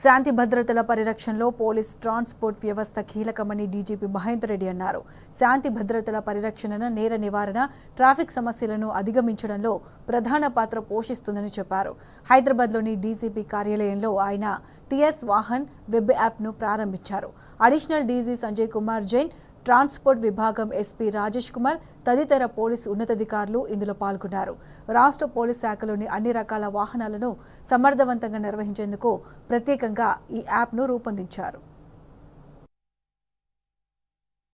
శాంతి భద్రతల పరిరక్షణలో police transport వ్యవస్థ కీలకమని డీజీపీ మహేందర్ రెడ్డి అన్నారు శాంతి భద్రతల పరిరక్షణ నేర నివారణ ట్రాఫిక్ సమస్యలను అధిగమించడంలో ప్రధాన పాత్ర పోషిస్తుందని చెప్పారు హైదరాబాద్లోని డీజీపీ కార్యాలయంలో ఆయన టిఎస్ వాహన్ వెబ్ యాప్ను ప్రారంభించారు additional DG Sanjay Kumar Jain transport విభాగం ఎస్పీ రాజేష్ కుమార్ తదితర పోలీసు ఉన్నతాధికారులు ఇందులో పాల్గొన్నారు రాష్ట్ర పోలీస్ శాఖలోని అన్ని రకాల వాహనాలను సమర్థవంతంగా నిర్వహించేందుకు ప్రత్యేకంగా ఈ యాప్ను రూపొందించారు